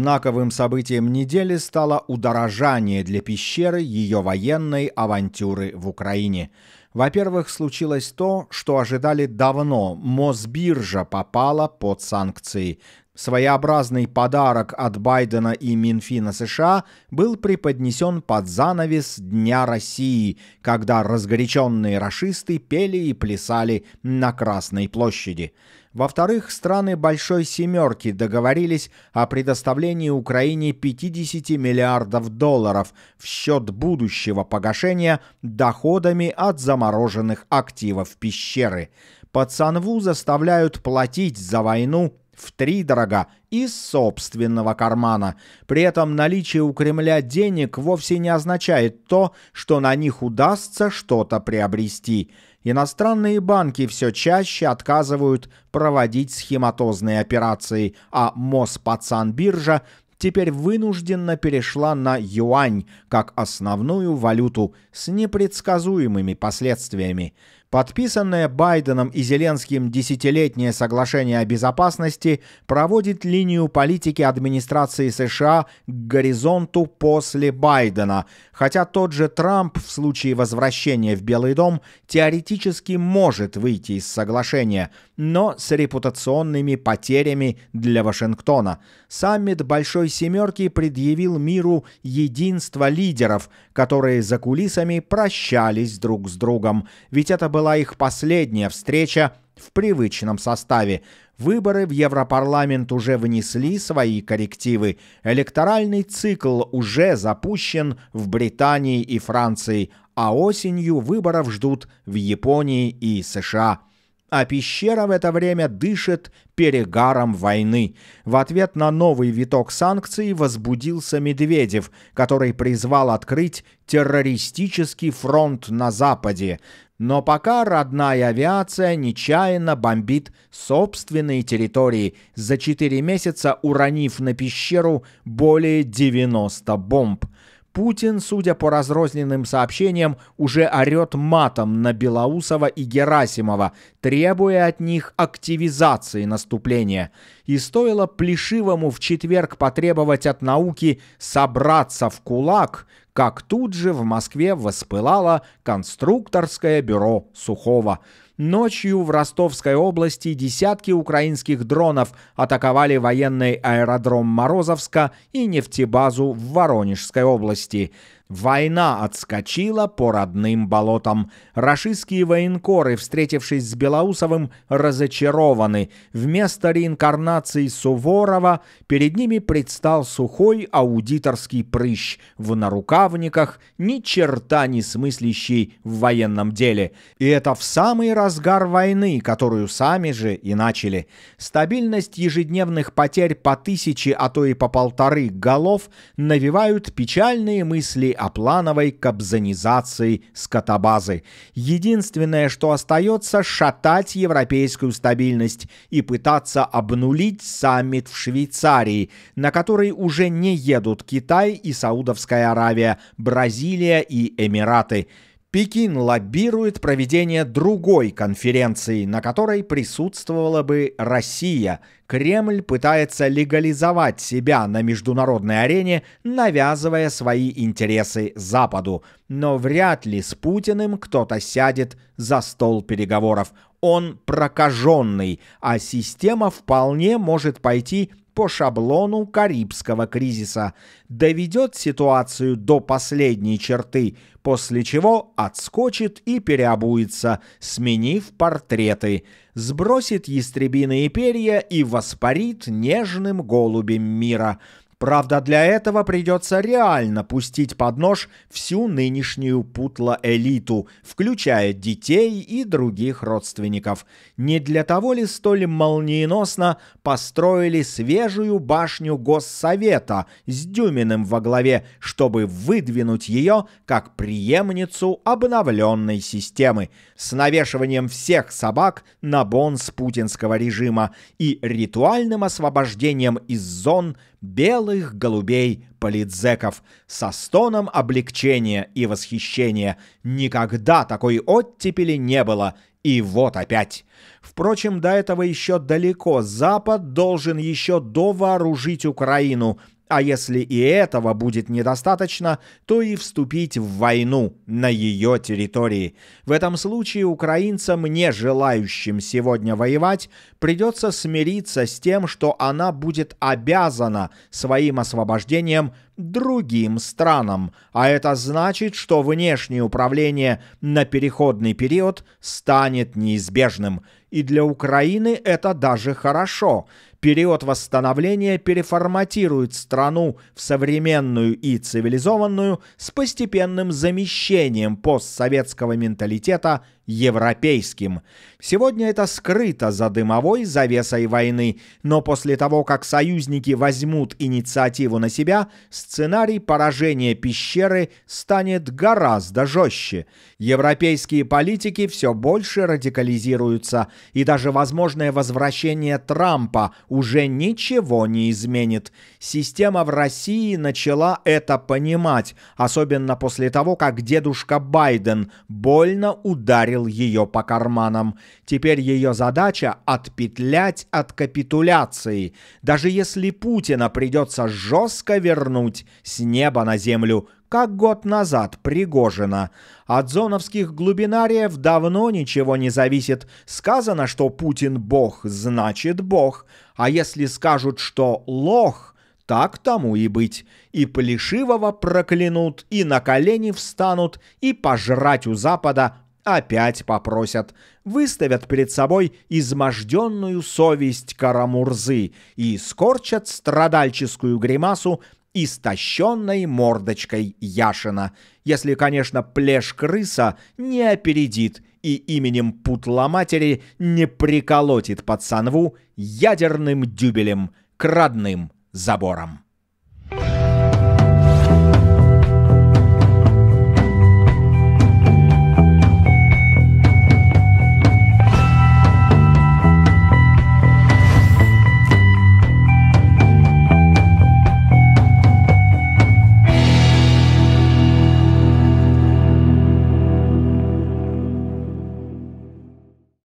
Знаковым событием недели стало удорожание для пещеры ее военной авантюры в Украине. Во-первых, случилось то, что ожидали давно. Мосбиржа попала под санкции. Своеобразный подарок от Байдена и Минфина США был преподнесен под занавес Дня России, когда разгоряченные расисты пели и плясали на Красной площади. Во-вторых, страны Большой Семерки договорились о предоставлении Украине 50 миллиардов долларов в счет будущего погашения доходами от замороженных активов пещеры. Пацанву заставляют платить за войну в три дорога из собственного кармана. При этом наличие у Кремля денег вовсе не означает то, что на них удастся что-то приобрести. Иностранные банки все чаще отказывают проводить схематозные операции, а Моспацанбиржа теперь вынужденно перешла на юань как основную валюту с непредсказуемыми последствиями. Подписанное Байденом и Зеленским десятилетнее соглашение о безопасности проводит линию политики администрации США к горизонту после Байдена, хотя тот же Трамп в случае возвращения в Белый дом теоретически может выйти из соглашения, но с репутационными потерями для Вашингтона. Саммит Большой Семерки предъявил миру единство лидеров, которые за кулисами прощались друг с другом, ведь это было была их последняя встреча в привычном составе. Выборы в Европарламент уже внесли свои коррективы. Электоральный цикл уже запущен в Британии и Франции, а осенью выборов ждут в Японии и США а пещера в это время дышит перегаром войны. В ответ на новый виток санкций возбудился Медведев, который призвал открыть террористический фронт на Западе. Но пока родная авиация нечаянно бомбит собственные территории, за 4 месяца уронив на пещеру более 90 бомб. Путин, судя по разрозненным сообщениям, уже орет матом на Белоусова и Герасимова, требуя от них активизации наступления. И стоило Плешивому в четверг потребовать от науки собраться в кулак, как тут же в Москве воспылало конструкторское бюро Сухого. Ночью в Ростовской области десятки украинских дронов атаковали военный аэродром Морозовска и нефтебазу в Воронежской области. Война отскочила по родным болотам. Рашистские военкоры, встретившись с Белоусовым, разочарованы. Вместо реинкарнации Суворова перед ними предстал сухой аудиторский прыщ в нарукавниках, ни черта не смыслящий в военном деле. И это в самый разгар войны, которую сами же и начали. Стабильность ежедневных потерь по тысяче, а то и по полторы голов навевают печальные мысли о плановой кобзанизации скотобазы. Единственное, что остается, шатать европейскую стабильность и пытаться обнулить саммит в Швейцарии, на который уже не едут Китай и Саудовская Аравия, Бразилия и Эмираты – Пекин лоббирует проведение другой конференции, на которой присутствовала бы Россия. Кремль пытается легализовать себя на международной арене, навязывая свои интересы Западу. Но вряд ли с Путиным кто-то сядет за стол переговоров он прокаженный, а система вполне может пойти по шаблону Карибского кризиса, доведет ситуацию до последней черты, после чего отскочит и переобуется, сменив портреты, сбросит ястребиные перья и воспарит нежным голубем мира – Правда, для этого придется реально пустить под нож всю нынешнюю путло-элиту, включая детей и других родственников. Не для того ли столь молниеносно построили свежую башню Госсовета с Дюминым во главе, чтобы выдвинуть ее как преемницу обновленной системы с навешиванием всех собак на бонс путинского режима и ритуальным освобождением из зон – белых голубей политзеков со стоном облегчения и восхищения. Никогда такой оттепели не было, и вот опять. Впрочем, до этого еще далеко. Запад должен еще довооружить Украину, а если и этого будет недостаточно, то и вступить в войну на ее территории. В этом случае украинцам, не желающим сегодня воевать, придется смириться с тем, что она будет обязана своим освобождением другим странам, а это значит, что внешнее управление на переходный период станет неизбежным. И для Украины это даже хорошо – период восстановления переформатирует страну в современную и цивилизованную с постепенным замещением постсоветского менталитета европейским. Сегодня это скрыто за дымовой завесой войны, но после того, как союзники возьмут инициативу на себя, сценарий поражения пещеры станет гораздо жестче. Европейские политики все больше радикализируются, и даже возможное возвращение Трампа уже ничего не изменит. Система в России начала это понимать, особенно после того, как дедушка Байден больно ударил ее по карманам. Теперь ее задача – отпетлять от капитуляции, даже если Путина придется жестко вернуть с неба на землю – как год назад Пригожина. От зоновских глубинариев давно ничего не зависит. Сказано, что Путин бог, значит бог. А если скажут, что лох, так тому и быть. И Плешивого проклянут, и на колени встанут, и пожрать у Запада опять попросят. Выставят перед собой изможденную совесть Карамурзы и скорчат страдальческую гримасу истощенной мордочкой Яшина, если, конечно, плеш крыса не опередит и именем путла матери не приколотит пацанву ядерным дюбелем к родным заборам.